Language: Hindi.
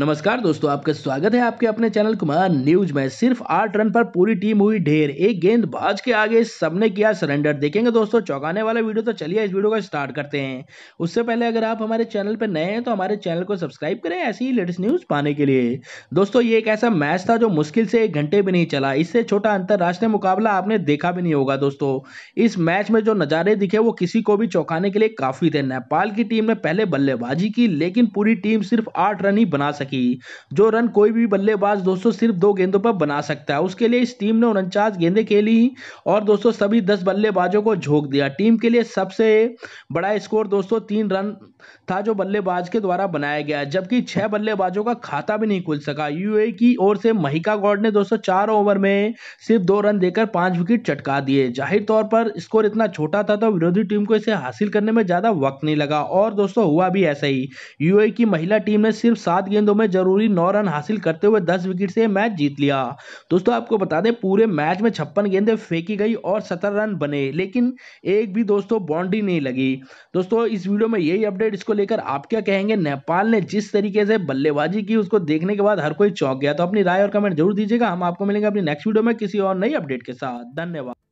नमस्कार दोस्तों आपका स्वागत है आपके अपने चैनल कुमार न्यूज में सिर्फ आठ रन पर पूरी टीम हुई ढेर एक गेंद भाज के आगे सबने किया सरेंडर देखेंगे दोस्तों चौंकाने वाला वीडियो तो चलिए इस वीडियो को स्टार्ट करते हैं उससे पहले अगर आप हमारे चैनल पर नए हैं तो हमारे चैनल को सब्सक्राइब करें ऐसी ही लेटेस्ट न्यूज पाने के लिए दोस्तों ये एक ऐसा मैच था जो मुश्किल से एक घंटे भी नहीं चला इससे छोटा अंतर्राष्ट्रीय मुकाबला आपने देखा भी नहीं होगा दोस्तों इस मैच में जो नज़ारे दिखे वो किसी को भी चौंकाने के लिए काफी थे नेपाल की टीम ने पहले बल्लेबाजी की लेकिन पूरी टीम सिर्फ आठ रन ही बना सकी जो रन कोई भी बल्लेबाज दोस्तों सिर्फ दो गेंदों पर बना सकता है उसके लिए इस टीम ने उनचास गेंदे खेली और दोस्तों सभी दस बल्लेबाजों को झोंक दिया टीम के लिए सबसे बड़ा स्कोर दोस्तों तीन रन था जो बल्लेबाज के द्वारा बनाया गया जबकि छह बल्लेबाजों का खाता भी नहीं खुल सका यूए की ओर से महिका गौड ने 204 ओवर में सिर्फ दो रन देकर पांच विकेट चटका दिए जाहिर तौर पर स्कोर इतना छोटा था तो विरोधी टीम को इसे हासिल करने में ज़्यादा वक्त नहीं लगा और दोस्तों हुआ भी ऐसा ही यूए की महिला टीम ने सिर्फ सात गेंदों में जरूरी नौ रन हासिल करते हुए दस विकेट से मैच जीत लिया दोस्तों आपको बता दें पूरे मैच में छप्पन गेंदे फेंकी गई और सत्रह रन बने लेकिन एक भी दोस्तों बाउंड्री नहीं लगी दोस्तों इस वीडियो में यही अपडेट अपडेट इसको लेकर आप क्या कहेंगे नेपाल ने जिस तरीके से बल्लेबाजी की उसको देखने के बाद हर कोई चौंक गया तो अपनी राय और कमेंट जरूर दीजिएगा हम आपको मिलेंगे अपनी नेक्स्ट वीडियो में किसी और नई अपडेट के साथ धन्यवाद